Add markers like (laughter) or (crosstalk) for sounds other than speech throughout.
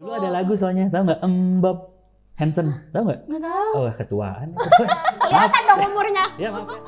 Dulu ada lagu soalnya, tau nggak? Embab Hansen, tau nggak? Nggak tau. Oh, ya, ketuaan. (laughs) Kelihatan dong umurnya. Iya, makanya.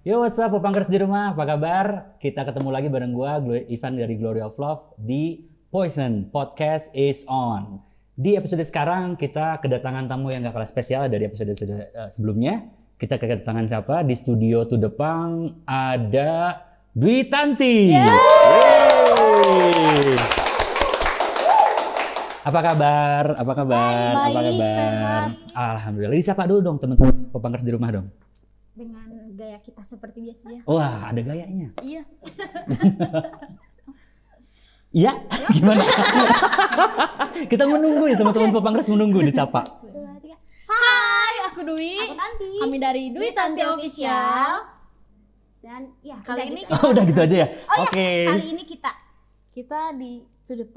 Yo, what's up, Popangkers di rumah? Apa kabar? Kita ketemu lagi bareng gua, Ivan dari Glory of Love di Poison Podcast is on. Di episode sekarang kita kedatangan tamu yang gak kalah spesial dari episode-episode uh, eh, sebelumnya. Kita kedatangan siapa? Di studio To Depang ada Dwi Tanti. Apa kabar? Apa kabar? Baik, Apa kabar? Sehat. Alhamdulillah. siapa dulu dong teman-teman pepangkas di rumah dong dengan gaya kita seperti biasa ya. Wah, ada gayanya. Iya. (laughs) Iya, (laughs) gimana? Kita menunggu ya teman-teman okay. Pangres menunggu disapa. Hai, aku Dwi. Aku Tanti. Kami dari Dwi Tanti, Official. Dan ya kali ini kita... Gitu. oh, udah gitu aja ya. Oh, iya. Oke. Kali ini kita kita di sudut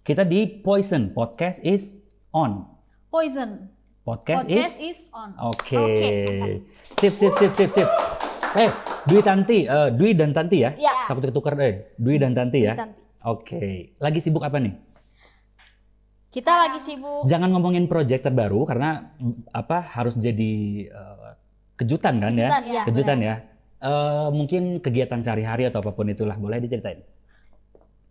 Kita di Poison Podcast is on. Poison. Podcast, is... is on. Oke. Okay. Okay. Sip sip sip sip sip. Eh, Dwi Tanti, uh, Dwi dan Tanti ya? Iya. Takut ketukar deh. Dwi dan Tanti ya. Tanti. Oke, okay. lagi sibuk apa nih? Kita lagi sibuk. Jangan ngomongin proyek terbaru karena mm, apa harus jadi uh, kejutan kan ya? Iya, ya? Kejutan ya. Uh, mungkin kegiatan sehari-hari atau apapun itulah boleh diceritain.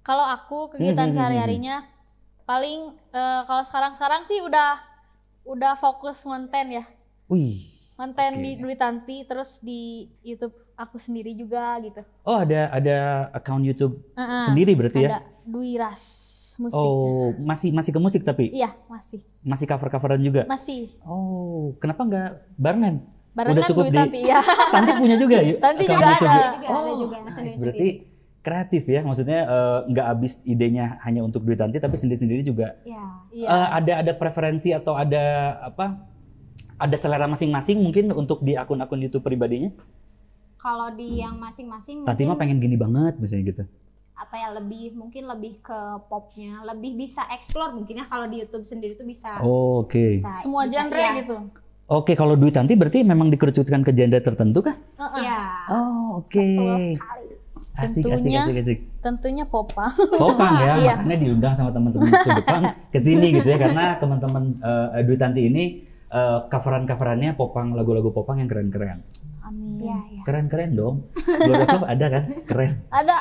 Kalau aku kegiatan hmm, hmm, hmm sehari-harinya hmm. paling uh, kalau sekarang-sekarang sih udah udah fokus konten ya. Wih. Konten okay. di Dwi Tanti terus di YouTube aku sendiri juga gitu. Oh ada ada account YouTube uh-uh, sendiri berarti ada ya? Ada Dwi Ras musik. Oh masih masih ke musik tapi? Iya masih. Masih cover coveran juga? Masih. Oh kenapa nggak barengan? Barengan Udah cukup di... tapi ya. (laughs) Tanti punya juga yuk. Ya? Tanti juga YouTube. ada. Juga, ya? oh ada juga. Oh, nice. berarti kreatif ya maksudnya eh, nggak uh, habis idenya hanya untuk Dwi Tanti tapi sendiri sendiri juga. Iya. Yeah. Uh, ada ada preferensi atau ada apa? Ada selera masing-masing mungkin untuk di akun-akun YouTube pribadinya? Kalau di yang masing-masing Tati mah pengen gini banget misalnya gitu. Apa ya lebih mungkin lebih ke popnya, lebih bisa explore mungkin ya kalau di YouTube sendiri tuh bisa. Oh, Oke. Okay. Semua bisa, genre ya. gitu. Oke, okay, kalau duit nanti berarti memang dikerucutkan ke genre tertentu kah? Iya. Uh -uh. Oh, oke. Okay. Betul sekali. Asik, tentunya, asik, asik, asik. Tentunya Popang. Popang ya, iya. makanya diundang sama teman-teman Popang (laughs) ke sini gitu ya karena teman-teman uh, duit nanti ini uh, coveran-coverannya Popang lagu-lagu Popang yang keren-keren. Amin. Ya, ya. Keren keren dong. Glory of Love ada kan? Keren. Ada.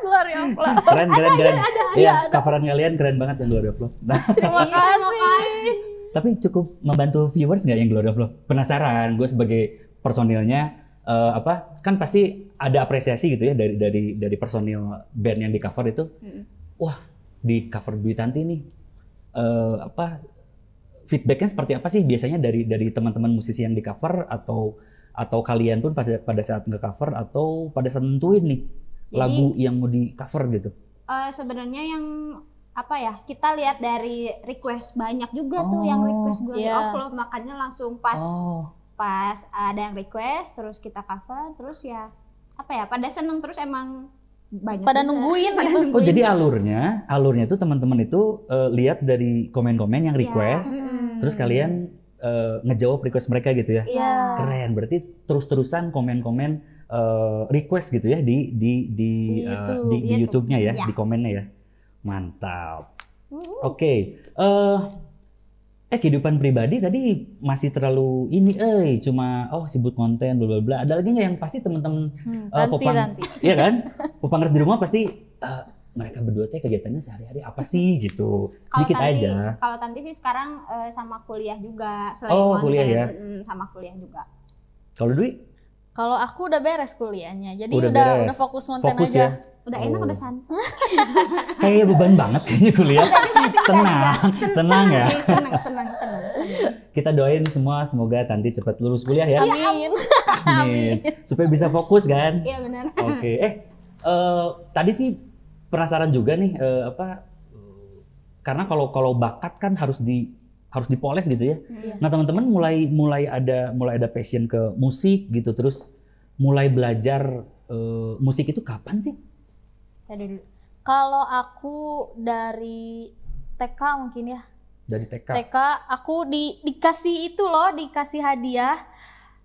Glory of Love. Keren keren keren. Ada, ada, ya, ada. coveran kalian keren banget yang Glory of Love. Nah, (laughs) Terima iya, kasih. Tapi cukup membantu viewers nggak yang Glory of Love? Penasaran, gue sebagai personilnya uh, apa? Kan pasti ada apresiasi gitu ya dari dari dari personil band yang di cover itu. Mm -hmm. Wah, di cover Dwi Tanti nih uh, apa feedbacknya seperti apa sih biasanya dari dari teman-teman musisi yang di cover atau atau kalian pun pada pada saat nge cover atau pada saat nentuin nih Jadi, lagu yang mau di cover gitu uh, sebenarnya yang apa ya kita lihat dari request banyak juga oh, tuh yang oh, request gue yeah. di upload makanya langsung pas oh. pas ada yang request terus kita cover terus ya apa ya pada seneng terus emang banyak pada nungguin pada gitu. nungguin. Oh jadi alurnya, alurnya itu teman-teman itu uh, lihat dari komen-komen yang iya. request, yeah. terus kalian uh, ngejawab request mereka gitu ya. Yeah. Keren, berarti terus-terusan komen-komen uh, request gitu ya di di di di, uh, di, di YouTube. YouTube-nya ya, yeah. di komennya ya. Mantap. Oke, okay. uh, eh kehidupan pribadi tadi masih terlalu ini eh cuma oh sibuk konten bla bla bla ada lagi nggak yang pasti teman-teman hmm, uh, eh, popang nanti. (laughs) ya kan popang di rumah pasti uh, mereka berdua teh kegiatannya sehari-hari apa sih gitu dikit aja kalau tanti sih sekarang uh, sama kuliah juga selain oh, konten kuliah ya? Mm, sama kuliah juga kalau duit kalau aku udah beres kuliahnya, jadi udah udah, udah fokus monten fokus aja. Ya? Udah oh. enak, udah santai. (laughs) Kayaknya beban banget kayaknya kuliah. tenang, sen tenang ya. Sih, senang, senang, senang, senang. Kita doain semua semoga nanti cepat lulus kuliah ya. (laughs) Amin. Amin. Supaya bisa fokus kan. Iya benar. Oke, okay. eh uh, tadi sih penasaran juga nih uh, apa? karena kalau kalau bakat kan harus di harus dipoles gitu ya. Yeah. Nah teman-teman mulai mulai ada mulai ada passion ke musik gitu terus mulai belajar uh, musik itu kapan sih? Kalau aku dari TK mungkin ya. Dari TK. TK aku di dikasih itu loh dikasih hadiah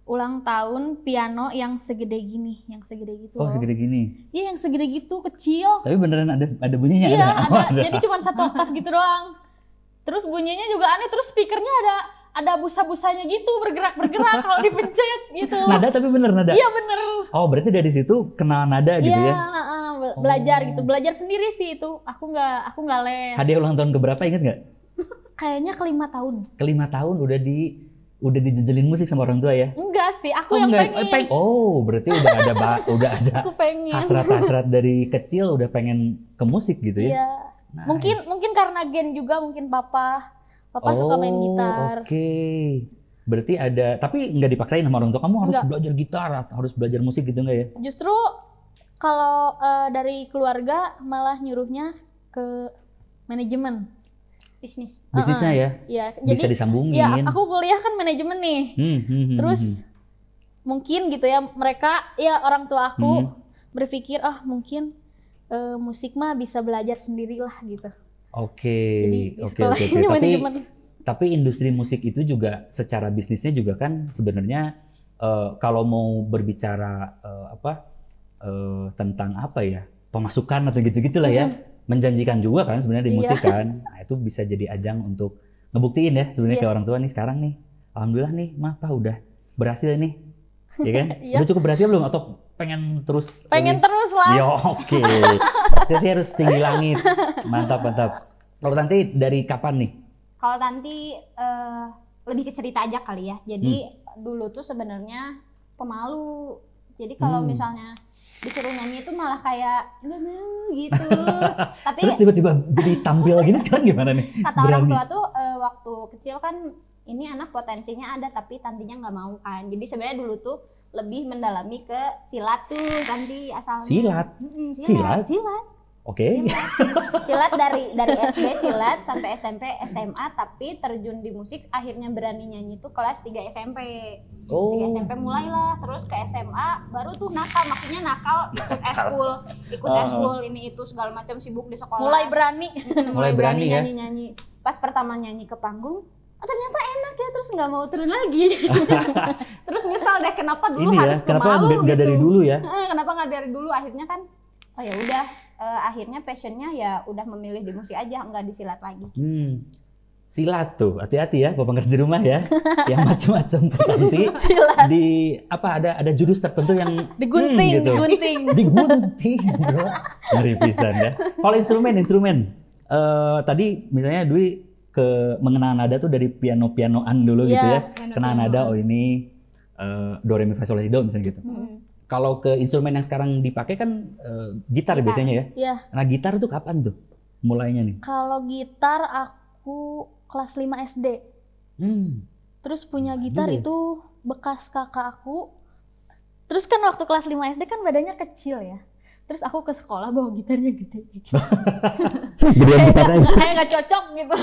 ulang tahun piano yang segede gini, yang segede gitu. Oh, loh. segede gini. Iya, yang segede gitu, kecil. Tapi beneran ada ada bunyinya Iya, ada. ada. (laughs) Oh, Jadi cuma satu oktav gitu doang terus bunyinya juga aneh terus speakernya ada ada busa-busanya gitu bergerak-bergerak kalau dipencet gitu. Nada tapi bener nada. Iya bener. Oh berarti dari situ kenal nada gitu iya, ya? Iya belajar gitu. oh. gitu belajar sendiri sih itu. Aku nggak aku nggak les. Hadiah ulang tahun keberapa inget nggak? Kayaknya kelima tahun. Kelima tahun udah di udah dijejelin musik sama orang tua ya? Enggak sih, aku oh, yang enggak. Eh, pengen. Peng oh, berarti udah ada udah ada (laughs) hasrat-hasrat dari kecil udah pengen ke musik gitu ya? Iya Nice. Mungkin mungkin karena gen juga mungkin papa papa oh, suka main oh, gitar. Oke. Okay. Berarti ada tapi nggak dipaksain sama orang tua kamu harus Enggak. belajar gitar, harus belajar musik gitu nggak ya? Justru kalau uh, dari keluarga malah nyuruhnya ke manajemen bisnis. Bisnisnya uh -uh. ya? Ah. Iya. Bisa disambungin. ya aku kuliah kan manajemen nih. Hmm, hmm, hmm, Terus hmm. mungkin gitu ya mereka ya orang tua aku hmm. berpikir ah oh, mungkin uh, musik mah bisa belajar sendiri lah gitu. Oke. Oke oke. (laughs) Tapi tapi industri musik itu juga secara bisnisnya juga kan sebenarnya uh, kalau mau berbicara uh, apa uh, tentang apa ya pemasukan atau gitu-gitulah ya hmm. menjanjikan juga kan sebenarnya di iya. musik kan (laughs) nah, itu bisa jadi ajang untuk ngebuktiin ya sebenarnya yeah. ke orang tua nih sekarang nih alhamdulillah nih mah pak udah berhasil nih (laughs) ya kan yeah. udah cukup berhasil belum atau pengen terus pengen terus lah ya oke okay. (laughs) saya harus tinggi langit mantap mantap kalau nanti dari kapan nih kalau nanti uh, eh, lebih ke cerita aja kali ya jadi hmm. dulu tuh sebenarnya pemalu jadi kalau hmm. misalnya disuruh nyanyi itu malah kayak nggak gitu (laughs) tapi terus tiba-tiba jadi tampil gini sekarang gimana nih kata Berani. orang tua tuh uh, waktu kecil kan ini anak potensinya ada tapi tantinya nggak mau kan jadi sebenarnya dulu tuh lebih mendalami ke silat tuh ganti asal silat. silat silat silat oke okay. silat. dari dari SD silat sampai SMP SMA tapi terjun di musik akhirnya berani nyanyi tuh kelas 3 SMP oh. 3 SMP mulailah terus ke SMA baru tuh nakal maksudnya nakal ikut eskul ikut uh. eskul ini itu segala macam sibuk di sekolah mulai berani mulai berani nyanyi nyanyi ya? pas pertama nyanyi ke panggung oh, ternyata enak terus nggak mau turun lagi (laughs) terus nyesal deh kenapa dulu Ini ya, harus ya, kenapa pemalu kenapa gitu. dari dulu ya kenapa nggak dari dulu akhirnya kan oh ya udah uh, akhirnya passionnya ya udah memilih di musik aja nggak disilat lagi hmm silat tuh hati-hati ya bapak ngerti di rumah ya (laughs) yang macam-macam nanti silat. di apa ada ada jurus tertentu yang hmm, digunting hmm, gitu. digunting (laughs) digunting bro ngeri pisan ya kalau instrumen instrumen uh, tadi misalnya Dwi ke mengenal nada tuh dari piano-pianoan dulu yeah, gitu iya, ya. Kenal nada oh ini uh, do re mi fa sol la si do misalnya gitu. Hmm. Kalau ke instrumen yang sekarang dipakai kan uh, gitar, gitar biasanya ya. Yeah. Nah, gitar tuh kapan tuh mulainya nih? Kalau gitar aku kelas 5 SD. Hmm. Terus punya gitar ya. itu bekas kakak aku. Terus kan waktu kelas 5 SD kan badannya kecil ya terus aku ke sekolah bawa gitarnya gede gitu. (laughs) gede (laughs) kayak nggak cocok gitu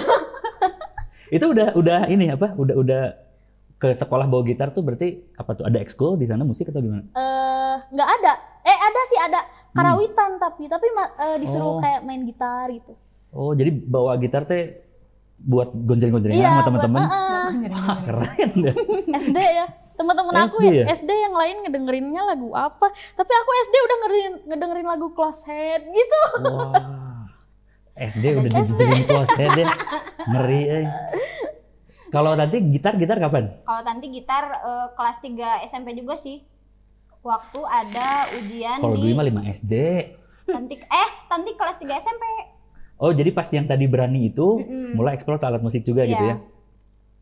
itu udah udah ini apa udah udah ke sekolah bawa gitar tuh berarti apa tuh ada ekskul di sana musik atau gimana? Eh uh, nggak ada. Eh ada sih ada hmm. karawitan hmm. tapi tapi uh, disuruh oh. kayak main gitar gitu. Oh jadi bawa gitar teh buat gonjeng-gonjengan iya, sama teman-teman. Uh, uh. keren deh. SD ya. (laughs) teman-teman aku ya? SD yang lain ngedengerinnya lagu apa tapi aku SD udah ngedengerin, ngedengerin lagu close head gitu wow. SD udah dijadiin close head ya ngeri eh. kalau nanti gitar gitar kapan kalau nanti gitar uh, kelas 3 SMP juga sih waktu ada ujian kalau di... lima mah SD nanti eh nanti kelas 3 SMP Oh jadi pas yang tadi berani itu mm -mm. mulai eksplor alat musik juga yeah. gitu iya. ya?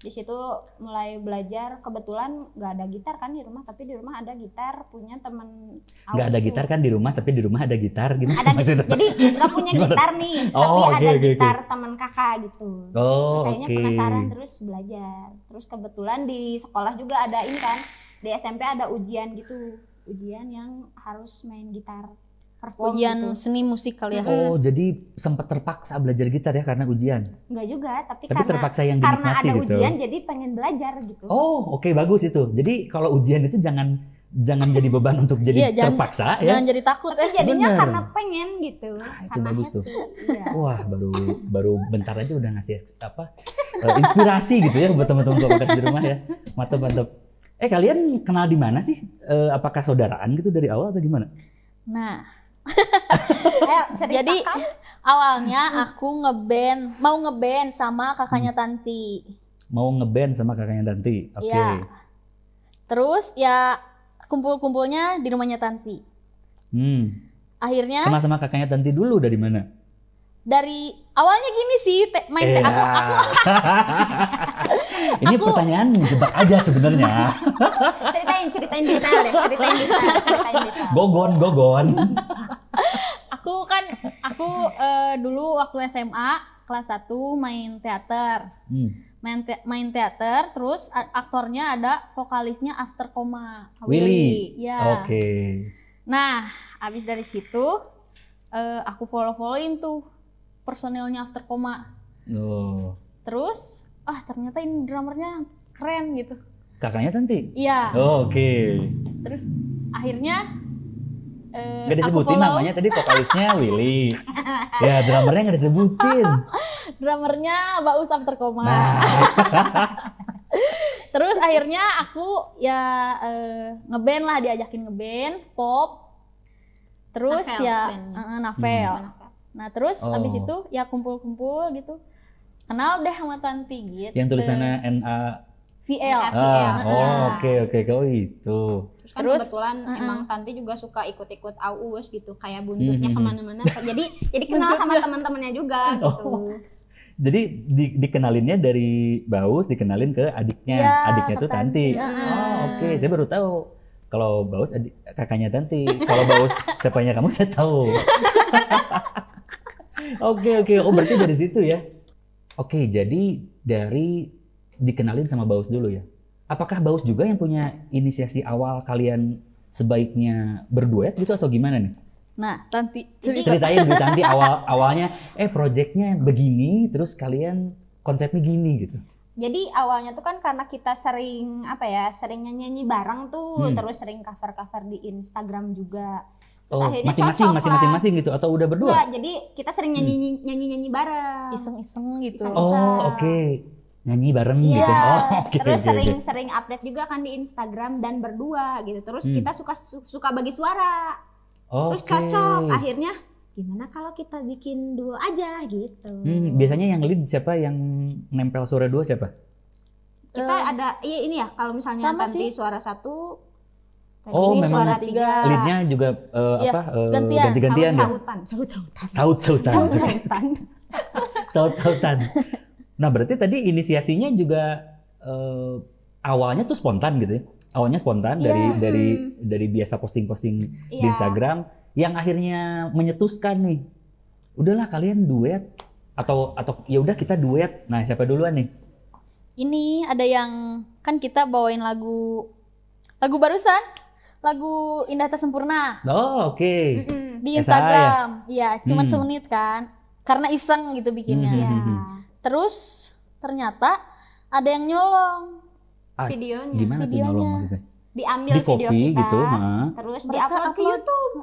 di situ mulai belajar kebetulan nggak ada gitar kan di rumah tapi di rumah ada gitar punya temen nggak ada gitar kan di rumah tapi di rumah ada gitar gitu ada maksudnya jadi nggak punya (laughs) gitar nih oh, tapi okay, ada okay, gitar okay. teman kakak gitu oh, terus nah, okay. penasaran terus belajar terus kebetulan di sekolah juga ada ini kan di SMP ada ujian gitu ujian yang harus main gitar perform ujian gitu. seni musik kali ya. Oh, jadi sempat terpaksa belajar gitar ya karena ujian? Enggak juga, tapi, tapi karena terpaksa yang karena ada gitu. ujian jadi pengen belajar gitu. Oh, oke okay, bagus itu. Jadi kalau ujian itu jangan jangan jadi beban untuk (laughs) jadi iya, terpaksa jangan, ya. Jangan jadi takut ya. Jadinya Bener. karena pengen gitu. Ah, itu bagus hati. tuh. Iya. Wah, baru baru bentar aja udah ngasih apa? Eh, inspirasi gitu ya buat teman-teman kelompok di rumah ya. Mata mantap Eh kalian kenal di mana sih? Eh, apakah saudaraan gitu dari awal atau gimana? Nah, (laughs) Ayo, Jadi awalnya aku ngeband, mau ngeband sama kakaknya Tanti. Mau ngeband sama kakaknya Tanti. Oke. Okay. Ya. Terus ya kumpul-kumpulnya di rumahnya Tanti. Hmm. Akhirnya Kenal sama kakaknya Tanti dulu dari mana? Dari awalnya gini sih, te main yeah. aku aku ya. (laughs) Ini aku... pertanyaan jebak aja sebenarnya. (laughs) ceritain, ceritain detail deh, ceritain detail, ceritain detail. Gogon, gogon. aku kan, aku uh, dulu waktu SMA kelas 1 main teater. Hmm. Main, te main teater, terus aktornya ada vokalisnya After Koma Willy. Willy. Ya. Oke. Okay. Nah, abis dari situ uh, aku follow-followin tuh personelnya After Koma Oh. Terus ah ternyata ini drummernya keren gitu kakaknya Tanti iya oh, oke okay. terus akhirnya uh, eh, gak disebutin namanya tadi vokalisnya (laughs) Willy ya drummernya gak disebutin drummernya Mbak Usap terkoma nah. (laughs) terus akhirnya aku ya uh, ngeband lah diajakin ngeband pop terus Nafel, ya uh, Navel hmm. nah terus oh. abis itu ya kumpul-kumpul gitu kenal deh sama Tanti gitu. Yang tulisannya N A VL. Ah, oh, oke oke okay. kau oh, itu. Terus kan Terus, kebetulan uh -uh. emang Tanti juga suka ikut-ikut aus gitu, kayak buntutnya mm -hmm. kemana-mana. jadi jadi kenal sama teman-temannya juga oh. gitu. Oh. Jadi di, dikenalinnya dari Baus dikenalin ke adiknya, ya, adiknya tuh Tanti. Tanti. Oh, oke, okay. saya baru tahu kalau Baus adik, kakaknya Tanti. Kalau Baus siapanya kamu saya tahu. (laughs) Oke, oke. Okay, okay. Oh, berarti dari situ ya. Oke, jadi dari dikenalin sama Baus dulu ya. Apakah Baus juga yang punya inisiasi awal kalian sebaiknya berduet gitu atau gimana nih? Nah, Tanti ini... ceritain Bu Tanti (laughs) awal awalnya eh proyeknya begini terus kalian konsepnya gini gitu. Jadi awalnya tuh kan karena kita sering apa ya, sering nyanyi-nyanyi bareng tuh, hmm. terus sering cover-cover di Instagram juga. Terus oh, akhirnya masing-masing masing-masing masing gitu atau udah berdua? Enggak, jadi kita sering nyanyi hmm. nyanyi nyanyi bareng. Iseng-iseng gitu. Iseng -iseng. Oh, oke. Okay. Nyanyi bareng yeah. gitu. Oh, (laughs) okay, Terus sering-sering update juga kan di Instagram dan berdua gitu. Terus hmm. kita suka suka bagi suara. Okay. Terus cocok akhirnya gimana kalau kita bikin duo aja gitu. Hmm, biasanya yang lead siapa yang nempel suara dua siapa? Kita uh, ada iya ini ya kalau misalnya nanti suara satu Tadi oh, memang suara juga uh, ya, apa? Uh, ganti-gantian ya? Saut-sautan. Saut-sautan. (laughs) Saut-sautan. Nah, berarti tadi inisiasinya juga uh, awalnya tuh spontan gitu ya. Awalnya spontan ya, dari hmm. dari dari biasa posting-posting ya. di iya. Instagram yang akhirnya menyetuskan nih. Udahlah kalian duet atau atau ya udah kita duet. Nah, siapa duluan nih? Ini ada yang kan kita bawain lagu lagu barusan lagu Indah Tak Sempurna. Oh, oke. Okay. Di ya? Instagram. Iya, ya, cuman hmm. semenit kan. Karena iseng gitu bikinnya. Hmm. Ya. Terus ternyata ada yang nyolong ah, videonya. Gimana videonya. nyolong maksudnya? Diambil di video copy, kita, gitu, terus diupload ke YouTube.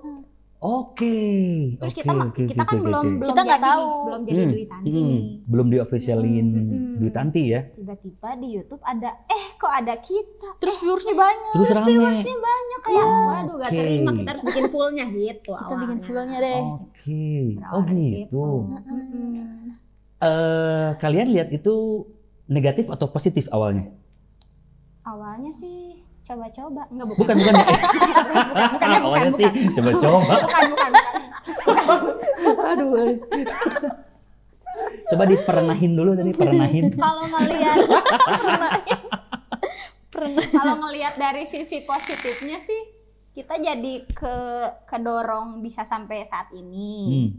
Oke. Okay. Terus okay, kita okay, kita kan okay, belum okay. belum kita jadi tahu. Nih, belum jadi hmm. duit tanti. hmm. Belum di officialin hmm, hmm, hmm. duit tanti ya. Tiba-tiba di YouTube ada eh kok ada kita. Terus eh, viewersnya eh. banyak. Terus, terus viewersnya banyak kayak oh, waduh okay. gak terima kita harus bikin fullnya gitu. kita awalnya. bikin fullnya deh. Oke. Okay. oh gitu. Hmm. Eh uh, kalian lihat itu negatif atau positif awalnya? Awalnya sih coba-coba enggak bukan bukan bukan (laughs) bukan bukan ya, bukan, bukan, sih coba-coba bukan bukan, bukan. aduh coba diperenahin dulu tadi perenahin (laughs) kalau ngelihat kalau ngelihat dari sisi positifnya sih kita jadi ke kedorong bisa sampai saat ini hmm.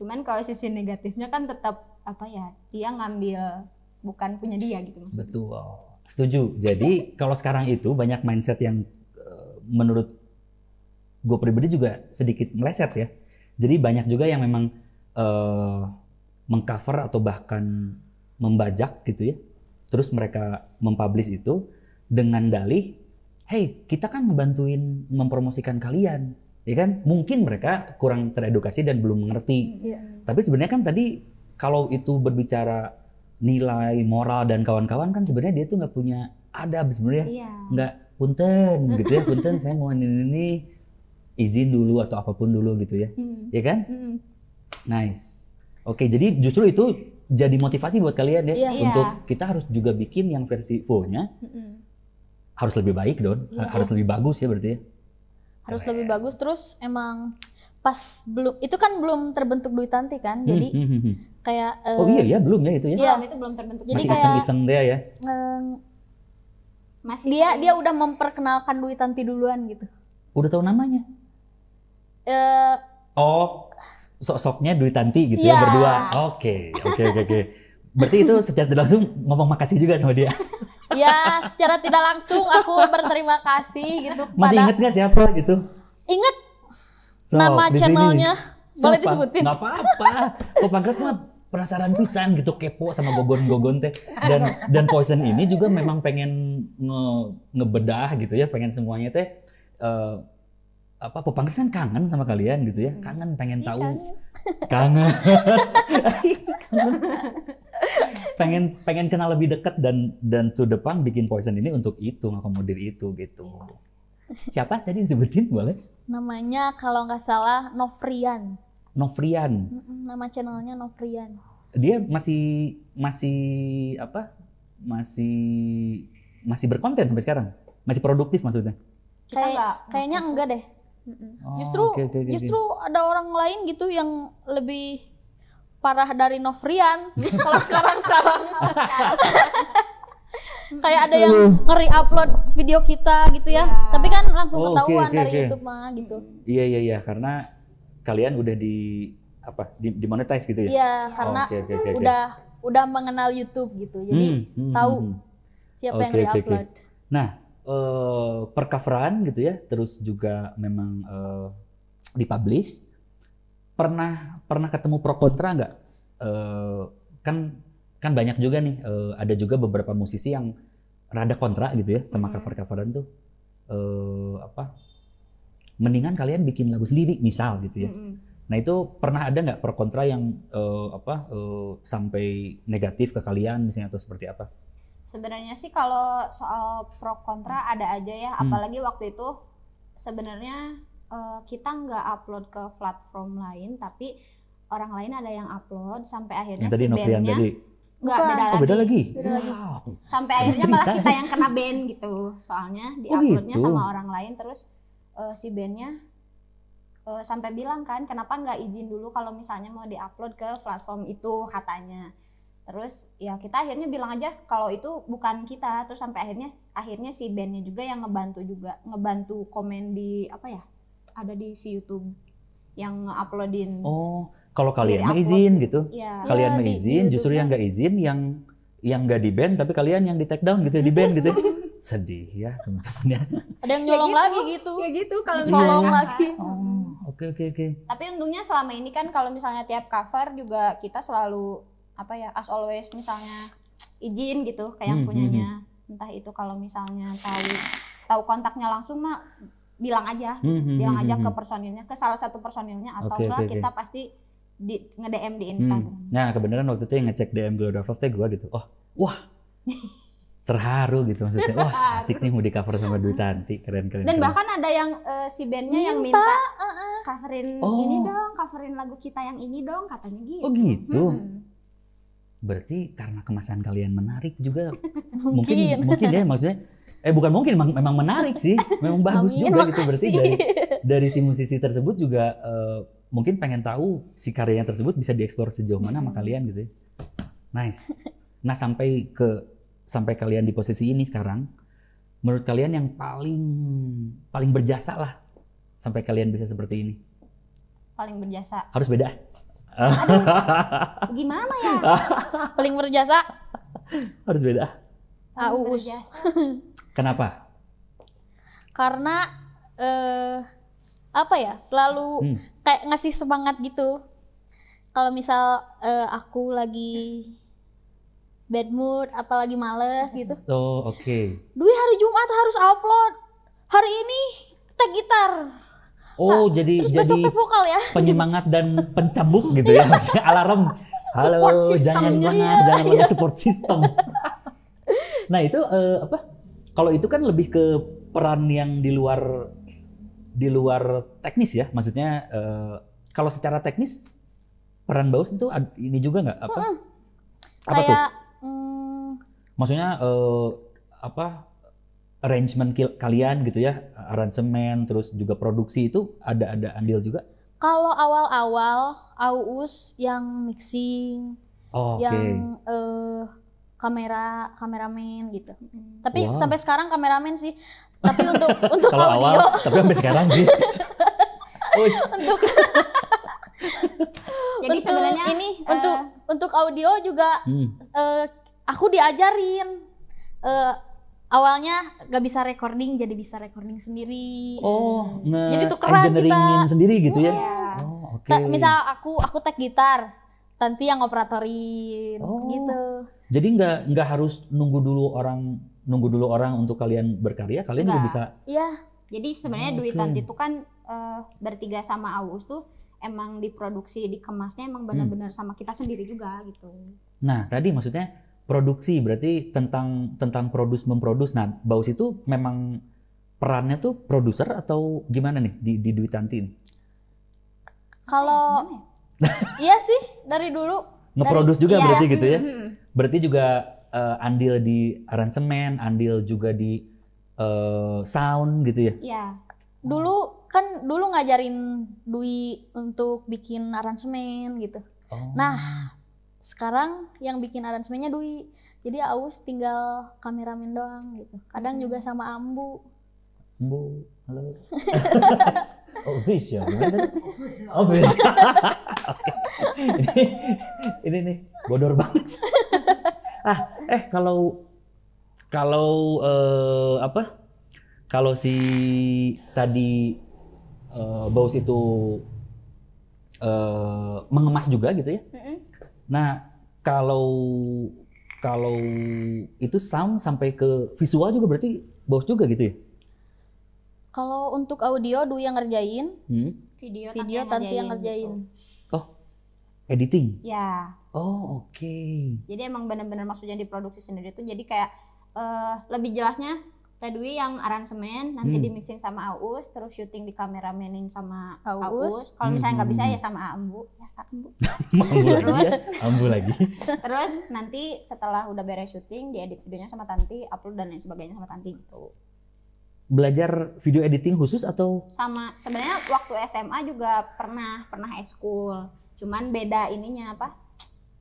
cuman kalau sisi negatifnya kan tetap apa ya dia ngambil bukan punya dia gitu maksudnya betul Setuju. Jadi kalau sekarang itu banyak mindset yang eh, menurut gue pribadi juga sedikit meleset ya. Jadi banyak juga yang memang uh, mengcover atau bahkan membajak gitu ya. Terus mereka mempublish itu dengan dalih, hey kita kan ngebantuin mempromosikan kalian, ya kan? Mungkin mereka kurang teredukasi dan belum mengerti. Yeah. Tapi sebenarnya kan tadi kalau itu berbicara nilai moral dan kawan-kawan kan sebenarnya dia tuh nggak punya adab sebenarnya iya. nggak punten gitu ya punten saya mau ini, ini izin dulu atau apapun dulu gitu ya hmm. ya kan hmm. nice oke jadi justru itu jadi motivasi buat kalian ya iya. untuk kita harus juga bikin yang versi fullnya hmm. harus lebih baik don iya. harus lebih bagus ya berarti ya harus Keren. lebih bagus terus emang pas belum itu kan belum terbentuk duit nanti kan hmm, jadi hmm. hmm, hmm kayak uh, oh iya ya belum ya itu ya iya. belum itu belum terbentuk jadi masih iseng-iseng dia ya um, masih dia sering. dia udah memperkenalkan duit tanti duluan gitu udah tahu namanya uh, oh sok-soknya duit tanti gitu yeah. ya iya. berdua oke oke oke berarti itu secara langsung ngomong makasih juga sama dia ya secara tidak langsung aku berterima kasih gitu masih pada... inget gak siapa gitu inget so, nama channelnya boleh disebutin nggak apa-apa kok pangkas mah penasaran pisan gitu kepo sama gogon-gogon teh dan dan poison ini juga memang pengen nge, ngebedah gitu ya pengen semuanya teh uh, apa pepanggris kan kangen sama kalian gitu ya kangen pengen tahu (laughs) kangen pengen pengen kenal lebih dekat dan dan to the punk bikin poison ini untuk itu ngakomodir itu gitu iya. siapa tadi disebutin boleh namanya kalau nggak salah Novrian Novrian. Nama channelnya Novrian. Dia masih masih apa? Masih masih berkonten sampai sekarang. Masih produktif maksudnya. Kita Kayak, enggak. Kayaknya enggak deh. Oh, justru okay, okay, okay, justru ada orang lain gitu yang lebih parah dari Novrian (laughs) kalau sekarang sekarang (laughs) kayak ada yang ngeri upload video kita gitu ya, Yeah. tapi kan langsung oh, ketahuan okay, okay, dari okay. YouTube mah gitu iya iya iya karena kalian udah di apa di, dimonetize gitu ya? Iya, karena oh, okay, okay, okay, udah okay. udah mengenal YouTube gitu. Jadi hmm, hmm, hmm tahu hmm. siapa okay, yang diupload. Okay, okay. Nah, uh, percoveran gitu ya, terus juga memang uh, dipublish. Pernah pernah ketemu pro kontra nggak? Uh, kan kan banyak juga nih uh, ada juga beberapa musisi yang rada kontra gitu ya sama hmm. cover-coveran tuh. Uh, apa mendingan kalian bikin lagu sendiri misal gitu ya. Mm -hmm. Nah itu pernah ada nggak pro kontra yang uh, apa uh, sampai negatif ke kalian misalnya atau seperti apa? Sebenarnya sih kalau soal pro kontra ada aja ya, hmm. apalagi waktu itu sebenarnya uh, kita nggak upload ke platform lain, tapi orang lain ada yang upload sampai akhirnya yang tadi si bandnya nggak beda, oh, lagi. beda lagi. Beda lagi. Wow. Sampai akhirnya malah kita yang kena band gitu, soalnya diuploadnya oh, gitu. sama orang lain terus uh, si bandnya uh, sampai bilang kan kenapa nggak izin dulu kalau misalnya mau diupload ke platform itu katanya terus ya kita akhirnya bilang aja kalau itu bukan kita terus sampai akhirnya akhirnya si bandnya juga yang ngebantu juga ngebantu komen di apa ya ada di si YouTube yang nguploadin oh kalau kalian mau izin gitu ya. kalian ya, mau izin justru yang nggak izin yang yang nggak di band tapi kalian yang di take down gitu ya di band gitu ya. (laughs) sedih ya teman-teman ya. Ada yang nyolong gitu, lagi gitu. Ya gitu kalau nyolong ya. lagi. Oh. Oh, oke okay, oke okay, oke. Okay. Tapi untungnya selama ini kan kalau misalnya tiap cover juga kita selalu apa ya as always misalnya izin gitu kayak yang hmm, hmm, punyanya. Hmm. Entah itu kalau misalnya tahu tahu kontaknya langsung mah bilang aja, gitu. hmm, hmm, bilang hmm, aja hmm, ke personilnya, ke salah satu personilnya atau okay, okay, kita okay. pasti di nge-DM di Instagram. Hmm. Nah, kebenaran waktu itu yang ngecek DM Glow of Love gue gitu. Oh, wah. (laughs) terharu gitu maksudnya wah (laughs) asik nih mau di cover sama Dwi Tanti keren keren dan keren. bahkan ada yang uh, si bandnya yang minta uh, uh. coverin oh. ini dong coverin lagu kita yang ini dong katanya gitu oh gitu hmm. berarti karena kemasan kalian menarik juga (laughs) mungkin mungkin, ya maksudnya eh bukan mungkin memang, menarik sih memang bagus Amin, juga gitu berarti dari dari si musisi tersebut juga uh, mungkin pengen tahu si karyanya tersebut bisa diekspor sejauh mana sama kalian gitu ya. nice nah sampai ke sampai kalian di posisi ini sekarang, menurut kalian yang paling paling berjasa lah sampai kalian bisa seperti ini? Paling berjasa. Harus beda. Aduh, gimana ya? paling berjasa. Harus beda. Aus. Kenapa? Karena eh, apa ya? Selalu hmm. kayak ngasih semangat gitu. Kalau misal eh, aku lagi bad mood, apalagi males gitu. Oh, oke. Okay. Dwi hari Jumat harus upload. Hari ini tek gitar. Oh, nah, jadi terus jadi besok vokal ya. Penyemangat dan (laughs) pencabuk gitu iya. ya. Maksudnya alarm. Halo, jangan lengah, ya. Iya. jangan lengah iya. support system. (laughs) nah, itu uh, apa? Kalau itu kan lebih ke peran yang di luar di luar teknis ya. Maksudnya uh, kalau secara teknis peran Baus itu ini juga nggak apa? Mm Apa kayak tuh? Hmm. Maksudnya uh, apa arrangement kalian gitu ya, aransemen terus juga produksi itu ada ada andil juga? Kalau awal-awal Aus yang mixing, oh, okay. yang uh, kamera kameramen gitu. Tapi wow. sampai sekarang kameramen sih. Tapi untuk (laughs) untuk audio. Awal, tapi sampai sekarang sih. (laughs) untuk Jadi sebenarnya ini uh, untuk untuk audio juga hmm. uh, aku diajarin uh, awalnya gak bisa recording jadi bisa recording sendiri oh nge jadi tuh keren engineeringin kita. sendiri gitu ya yeah. oh, oke okay. misal aku aku tek gitar nanti yang operatorin oh. gitu jadi nggak nggak harus nunggu dulu orang nunggu dulu orang untuk kalian berkarya kalian Enggak. udah bisa iya jadi sebenarnya oh, duit okay. duit nanti itu kan uh, bertiga sama Aus tuh emang diproduksi dikemasnya emang hmm. benar-benar hmm. sama kita sendiri juga gitu. Nah tadi maksudnya produksi berarti tentang tentang produs memproduksi. Nah Baus itu memang perannya tuh produser atau gimana nih di, di Duit Kalau eh, ya? (laughs) iya sih dari dulu ngeproduks juga iya, berarti gitu ya. Berarti juga uh, andil di aransemen, andil juga di uh, sound gitu ya. Iya. Dulu kan dulu ngajarin Dwi untuk bikin aransemen gitu. Oh. Nah, sekarang yang bikin aransemennya Dwi. Jadi Aus tinggal kameramen doang gitu. Kadang hmm. juga sama Ambu. Ambu, halo. (laughs) oh, bisa. Ya, oh, ini, nih bodor banget. (laughs) ah, eh kalau kalau eh, apa? Kalau si tadi uh, eh, Bose itu uh, eh, mengemas juga gitu ya. Mm -hmm. Nah kalau kalau itu sound sampai ke visual juga berarti Bose juga gitu ya? Kalau untuk audio Dwi yang ngerjain, hmm? video, video Tanti yang ngerjain. Gitu. Oh, editing? Ya. Oh oke. Okay. Jadi emang benar-benar maksudnya di produksi sendiri tuh jadi kayak uh, lebih jelasnya Teh yang aransemen nanti hmm. di mixing sama Aus terus syuting di kameramenin sama Aus, Aus. kalau misalnya nggak hmm. bisa ya sama Ambu ya Ambu (laughs) terus Ambu lagi (laughs) terus nanti setelah udah beres syuting di edit videonya sama Tanti upload dan lain sebagainya sama Tanti gitu belajar video editing khusus atau sama sebenarnya waktu SMA juga pernah pernah school cuman beda ininya apa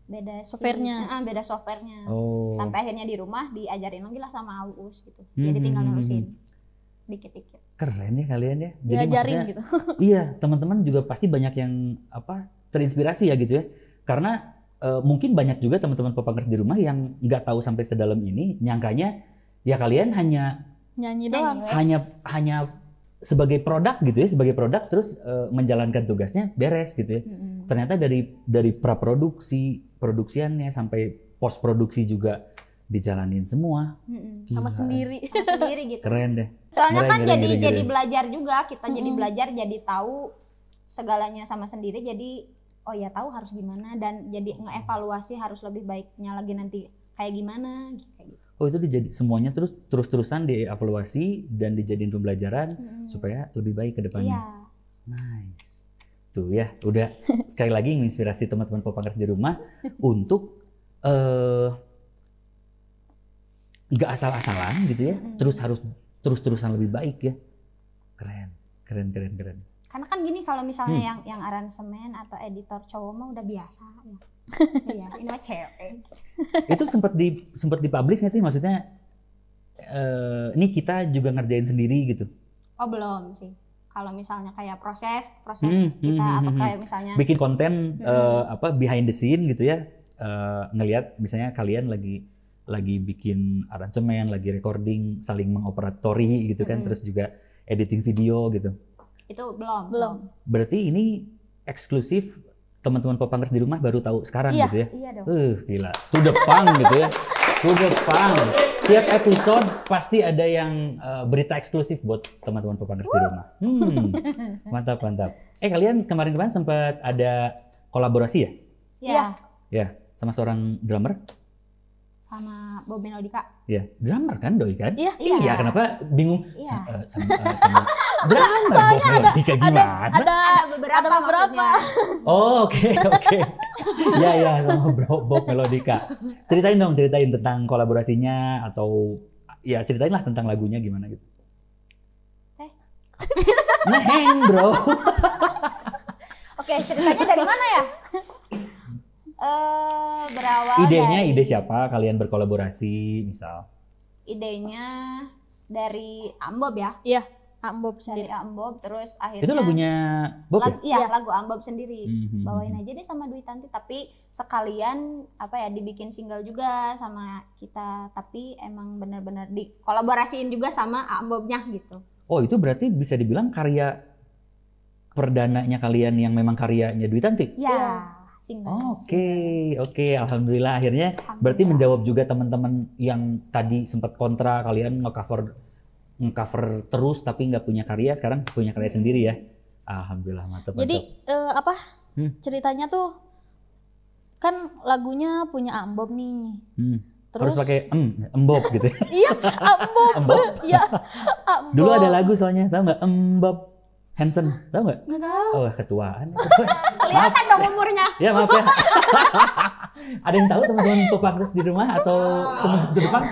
beda softwarenya ah, beda softwarenya oh. sampai akhirnya di rumah diajarin lagi lah sama Aus gitu jadi hmm. tinggal hmm, hmm, nerusin hmm. dikit-dikit keren ya kalian ya jadi diajarin gitu (laughs) iya teman-teman juga pasti banyak yang apa terinspirasi ya gitu ya karena uh, mungkin banyak juga teman-teman pepangkas di rumah yang nggak tahu sampai sedalam ini nyangkanya ya kalian hanya nyanyi doang hanya hanya sebagai produk gitu ya sebagai produk terus uh, menjalankan tugasnya beres gitu ya mm -hmm. ternyata dari dari praproduksi produksiannya sampai post produksi juga dijalanin semua mm sama sendiri (laughs) sama sendiri gitu keren deh soalnya keren, kan keren, jadi keren, jadi keren. belajar juga kita mm -hmm. jadi belajar jadi tahu segalanya sama sendiri jadi oh ya tahu harus gimana dan jadi ngevaluasi harus lebih baiknya lagi nanti kayak gimana gitu, gitu. oh itu dijadi semuanya terus terus terusan dievaluasi dan dijadiin pembelajaran -hmm. supaya lebih baik ke depannya yeah. nice gitu ya, udah (laughs) sekali lagi menginspirasi teman-teman pepangkers di rumah untuk eh, nggak uh, asal-asalan gitu ya, terus harus terus-terusan lebih baik ya. Keren, keren, keren, keren. Karena kan gini kalau misalnya hmm. yang yang aransemen atau editor cowok mah udah biasa ya. (laughs) Iya, ini mah cewek. Itu sempat di sempat dipublish nggak sih maksudnya? Uh, ini kita juga ngerjain sendiri gitu. Oh belum sih kalau misalnya kayak proses proses hmm, kita hmm, hmm atau hmm, kayak hmm. misalnya bikin konten hmm. uh, apa behind the scene gitu ya uh, ngelihat misalnya kalian lagi lagi bikin aransemen lagi recording saling mengoperatori gitu kan hmm. terus juga editing video gitu itu belum belum berarti ini eksklusif teman-teman popangers di rumah baru tahu sekarang iya, gitu ya iya dong. Uh, gila to the punk gitu ya to the punk setiap episode pasti ada yang uh, berita eksklusif buat teman-teman pepanas di rumah. Hmm, (laughs) mantap mantap. Eh kalian kemarin-kemarin sempat ada kolaborasi ya? Iya. Yeah. Ya, yeah, sama seorang drummer sama Bob kak. Iya, drummer kan doi kan? Iya, iya. iya kenapa bingung iya. Eh, sama, uh, sama, sama (laughs) drummer Soalnya Bob Melodica gimana? Ada, ada, beberapa, ada oh, oke, oke. Iya, iya sama Bro Bob Melodika Ceritain dong, ceritain tentang kolaborasinya atau ya ceritainlah tentang lagunya gimana gitu. Eh. Nah, bro. (laughs) oke, ceritanya dari mana ya? ide eh, berawal idenya dari, ide siapa kalian berkolaborasi misal idenya dari Ambob ya iya Ambob sendiri dari Ambob terus akhirnya itu lagunya Bob lag, ya? iya ya. lagu iya, iya. Ambob sendiri mm-hmm. bawain mhm. aja deh sama Dwi Tanti tapi sekalian apa ya dibikin single juga sama kita tapi emang benar-benar dikolaborasiin juga sama Ambobnya gitu oh itu berarti bisa dibilang karya perdananya kalian yang memang karyanya Dwi Tanti iya, iya. Oke, oh, oke, okay. alhamdulillah akhirnya alhamdulillah. berarti menjawab juga teman-teman yang tadi sempat kontra kalian nge-cover terus tapi nggak punya karya sekarang punya karya sendiri ya. Hmm. Alhamdulillah mantap. Jadi Uh, apa hmm. ceritanya tuh kan lagunya punya ambob nih. Hmm. Terus, harus pakai em, embob gitu. Ya? (laughs) iya, embob. (laughs) Iya, Dulu ada lagu soalnya, tahu nggak? Embob. Hansen, tau gak? Gak tahu. Oh, ketuaan. (laughs) Kelihatan dong umurnya. Ya maaf ya. (laughs) Ada yang tahu teman-teman Popakres di rumah atau teman teman depan?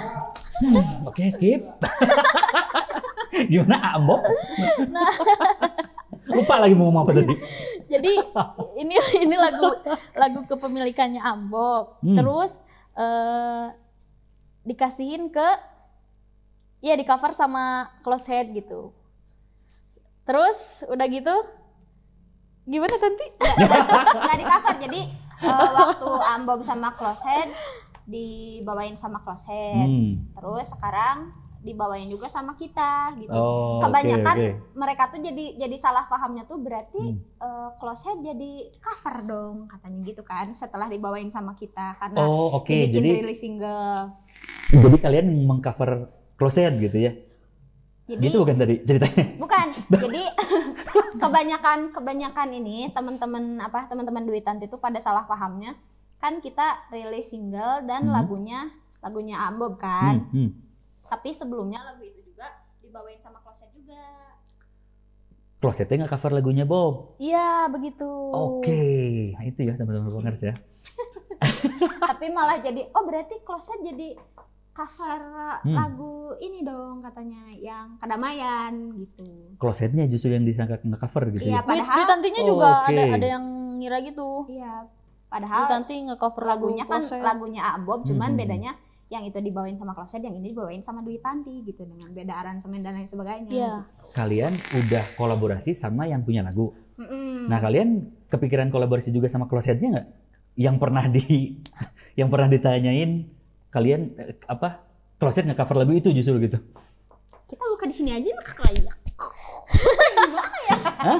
Hmm, Oke, okay, skip. (laughs) Gimana Ambo? Nah. Lupa lagi mau ngomong apa tadi. Jadi ini ini lagu lagu kepemilikannya Ambo. Hmm. Terus eh, dikasihin ke ya di cover sama Close Head gitu. Terus udah gitu gimana Tanti? (laughs) Gak di cover jadi uh, waktu Ambom sama Closet dibawain sama Closet. Hmm. Terus sekarang dibawain juga sama kita gitu. Oh, Kebanyakan okay, okay. mereka tuh jadi jadi salah pahamnya tuh berarti hmm. uh, jadi cover dong katanya gitu kan setelah dibawain sama kita karena oh, okay. dibikin jadi, rilis single. Jadi kalian mengcover close gitu ya? Jadi, gitu bukan tadi ceritanya? Bukan. (laughs) Jadi (laughs) kebanyakan kebanyakan ini teman-teman apa teman-teman duitan itu pada salah pahamnya kan kita rilis single dan hmm. lagunya lagunya Ambob kan. Hmm, hmm. Tapi sebelumnya lagu itu juga dibawain sama Kloset juga. Klosetnya nggak cover lagunya Bob? Iya begitu. Oke, okay. Nah, itu ya teman-teman pengers ya. (laughs) Tapi malah jadi oh berarti Kloset jadi cover hmm. lagu ini dong katanya yang kedamaian gitu. Klosetnya justru yang disangka nggak cover gitu. Iya, ya? padahal oh, juga okay. ada ada yang ngira gitu. Iya, padahal di tanti cover lagunya kan closet. lagunya Abob cuman hmm. bedanya yang itu dibawain sama kloset, yang ini dibawain sama Dwi Tanti gitu dengan beda aransemen dan lain sebagainya. Iya. Kalian udah kolaborasi sama yang punya lagu. Mm -mm. Nah, kalian kepikiran kolaborasi juga sama klosetnya nggak? Yang pernah di (laughs) yang pernah ditanyain kalian eh, apa closet cover lagu itu justru gitu Kita buka di sini aja mah iya. (laughs) kelayak. ya? Hah? Iya,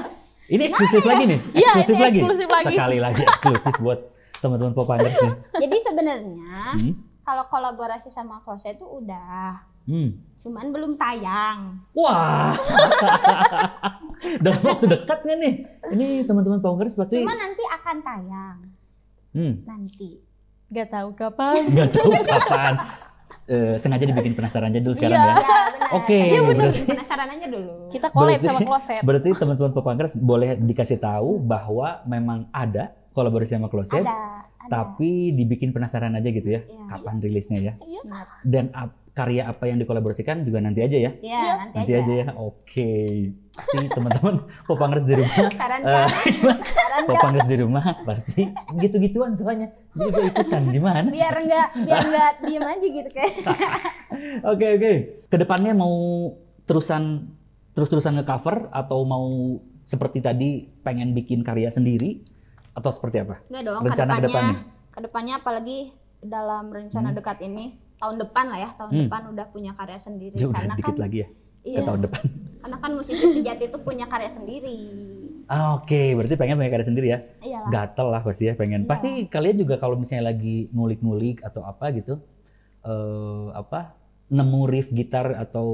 ini eksklusif lagi nih eksklusif ya, lagi. lagi. sekali lagi eksklusif buat teman-teman popangers nih Jadi sebenarnya Hmm. kalau kolaborasi sama Closet itu udah, hmm. cuman belum tayang. wah (laughs) dalam waktu dekat nih ini teman-teman popangers pasti Cuma nanti akan tayang hmm. nanti. Gak tahu kapan. (laughs) Gak tahu kapan. Uh, sengaja dibikin penasaran aja dulu iya, sekarang ya. ya. Oke. Okay, ya, berarti penasaran aja dulu. Kita kolab sama kloset. Berarti teman-teman pepangkers boleh dikasih tahu bahwa memang ada kolaborasi sama kloset. Ada, ada. Tapi dibikin penasaran aja gitu ya. ya. Kapan rilisnya ya? ya. Dan karya apa yang dikolaborasikan juga nanti aja ya. Iya, ya. nanti, nanti aja. aja ya. Oke. Pasti teman-teman (laughs) popangers di rumah. (laughs) Sarankan. Uh, eh, gimana? Popangers di rumah pasti gitu-gituan semuanya. Jadi gue ikutan gimana? Biar enggak biar enggak (laughs) diem aja gitu kayak. Oke, oke. Kedepannya mau terusan terus-terusan nge-cover atau mau seperti tadi pengen bikin karya sendiri atau seperti apa? Enggak dong, rencana kedepannya, kedepannya. Kedepannya apalagi dalam rencana hmm. dekat ini tahun depan lah ya tahun hmm. depan udah punya karya sendiri udah karena dikit kan, lagi ya iya, tahun depan karena kan musisi sejati itu punya karya sendiri ah, oke okay. berarti pengen punya karya sendiri ya Iyalah. gatel lah pasti ya pengen Iyalah. pasti kalian juga kalau misalnya lagi ngulik-ngulik atau apa gitu uh, apa nemu riff gitar atau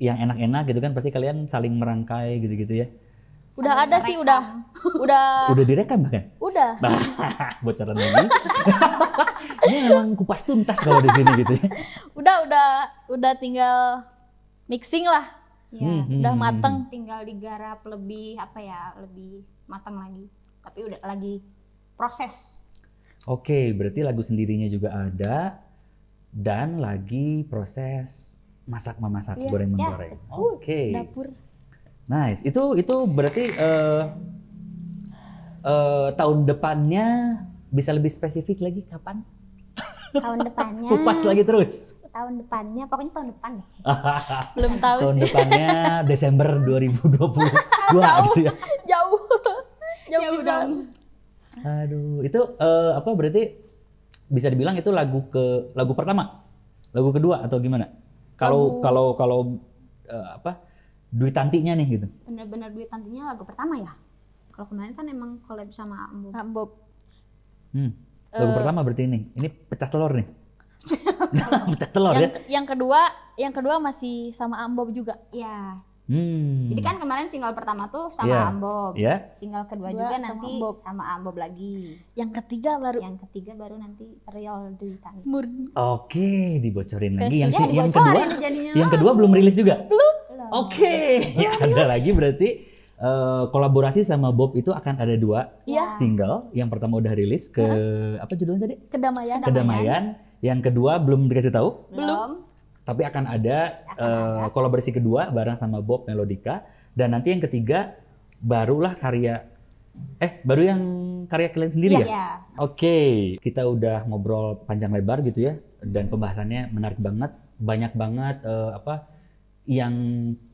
yeah. yang enak-enak gitu kan pasti kalian saling merangkai gitu-gitu ya Udah ada, sih, udah. Udah (laughs) Udah direkam bahkan Udah. (laughs) bocoran lagi. (laughs) Ini memang kupas tuntas kalau di sini gitu ya. Udah, udah, udah tinggal mixing lah. Ya, udah hmm, hmm, mateng, tinggal digarap lebih apa ya, lebih matang lagi. Tapi udah lagi proses. Oke, berarti lagu sendirinya juga ada dan lagi proses masak memasak, iya. ya, goreng menggoreng. Oke. Dapur. Nice. Itu itu berarti uh, uh, tahun depannya bisa lebih spesifik lagi kapan? Tahun depannya. Kupas lagi terus. Tahun depannya, pokoknya tahun depan deh. (laughs) Belum tahu tahun sih. Tahun depannya Desember 2022 (laughs) jauh, gitu ya. Jauh. Jauh, jauh dong. Aduh, itu uh, apa berarti bisa dibilang itu lagu ke lagu pertama, lagu kedua atau gimana? Kalau kalau kalau uh, apa? duit tantinya nih gitu Benar-benar duit tantinya lagu pertama ya kalau kemarin kan emang collab sama Ambob Ambo. hmm. lagu uh, pertama berarti ini ini pecah telur nih (laughs) pecah telur yang, ya yang kedua yang kedua masih sama Ambob juga ya Hmm. Jadi kan kemarin single pertama tuh sama yeah. Ambob, yeah. single kedua Dua juga sama nanti Ambob. sama Ambob lagi. Yang ketiga baru. Yang ketiga baru nanti real Duitani. Oke, dibocorin lagi. Yang, ya, yang kedua, yang kedua belum rilis juga. Belum. Oke. Okay. (laughs) ya, ada lagi berarti uh, kolaborasi sama Bob itu akan ada dua yeah. single. Yang pertama udah rilis ke huh? apa judulnya tadi? Kedamaian. Kedamaian. Yang kedua belum dikasih tahu? Belum. Tapi akan ada akan uh, kolaborasi kedua bareng sama Bob Melodika dan nanti yang ketiga barulah karya eh baru yang karya kalian sendiri yeah, ya? Yeah. Oke, okay. kita udah ngobrol panjang lebar gitu ya dan pembahasannya menarik banget, banyak banget uh, apa yang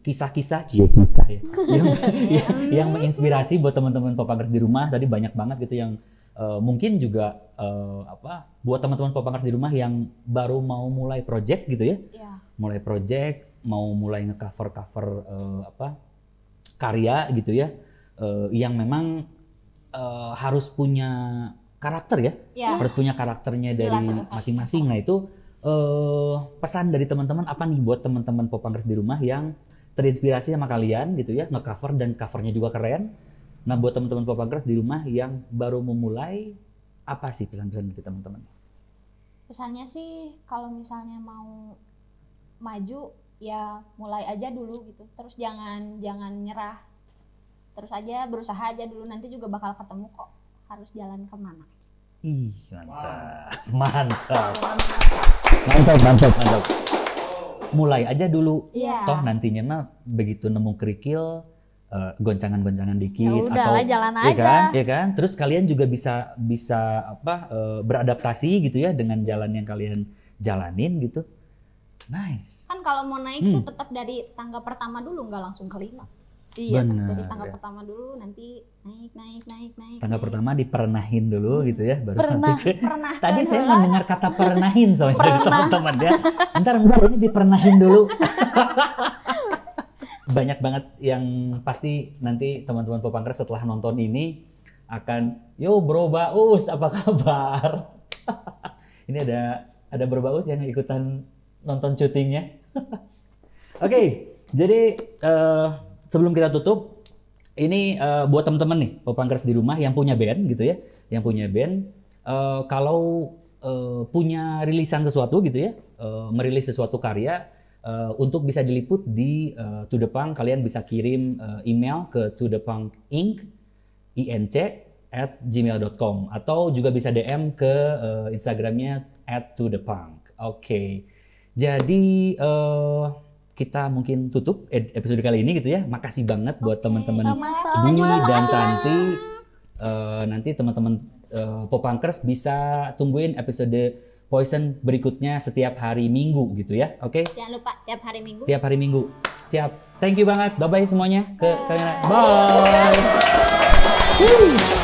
kisah-kisah iya, cie kisah ya yang, yang, (laughs) yang menginspirasi buat teman-teman popangers di rumah tadi banyak banget gitu yang uh, mungkin juga uh, apa buat teman-teman popangers di rumah yang baru mau mulai project gitu ya yeah. mulai project mau mulai ngecover cover uh, eh, apa karya gitu ya uh, yang memang uh, harus punya karakter ya yeah. harus punya karakternya dari masing-masing nah itu uh, pesan dari teman-teman apa nih buat teman-teman popangers di rumah yang terinspirasi sama kalian gitu ya ngecover dan covernya juga keren. Nah buat teman-teman popangers di rumah yang baru memulai apa sih pesan-pesan dari teman-teman? Pesannya sih kalau misalnya mau maju ya mulai aja dulu gitu terus jangan jangan nyerah terus aja berusaha aja dulu nanti juga bakal ketemu kok harus jalan kemana Ih, mantap. Wow. Mantap. Mantap, mantap, mantap. Mulai aja dulu. Yeah. Toh nantinya mah begitu nemu kerikil uh, goncangan-goncangan dikit ya atau jalan ya aja. kan? Ya kan? Terus kalian juga bisa bisa apa uh, beradaptasi gitu ya dengan jalan yang kalian jalanin gitu. Nice. Kan kalau mau naik hmm. tuh tetap dari tangga pertama dulu nggak langsung kelima. Iya, Bener. Jadi tanggal ya. pertama dulu nanti naik naik naik naik. Tanggal naik. pertama dipernahin dulu hmm. gitu ya baru Pernah, nanti. Pernah. Tadi saya lah. mendengar kata pernahin soalnya dari (laughs) teman-teman ya. Ntar mbak, ini dipernahin dulu. (laughs) Banyak banget yang pasti nanti teman-teman Popangker setelah nonton ini akan yo bro baus apa kabar? (laughs) ini ada ada bro baus yang ikutan nonton syutingnya. Oke, okay, jadi uh, sebelum kita tutup, ini uh, buat teman-teman nih, popangkers di rumah yang punya band gitu ya, yang punya band, uh, kalau uh, punya rilisan sesuatu gitu ya, uh, merilis sesuatu karya, uh, untuk bisa diliput di uh, To The Punk, kalian bisa kirim uh, email ke to the punk inc, inc at gmail.com atau juga bisa DM ke uh, Instagramnya at to the punk. Oke, okay. jadi uh, kita mungkin tutup episode kali ini gitu ya. Makasih banget buat teman-teman Dwi dan Tanti. Uh, nanti teman-teman uh, eh, Popankers bisa tungguin episode Poison berikutnya setiap hari Minggu gitu ya. Oke. Okay? Jangan lupa tiap hari Minggu. Tiap hari Minggu. Siap. Thank you banget. Bye bye semuanya. Ke kamera. Bye. Bye.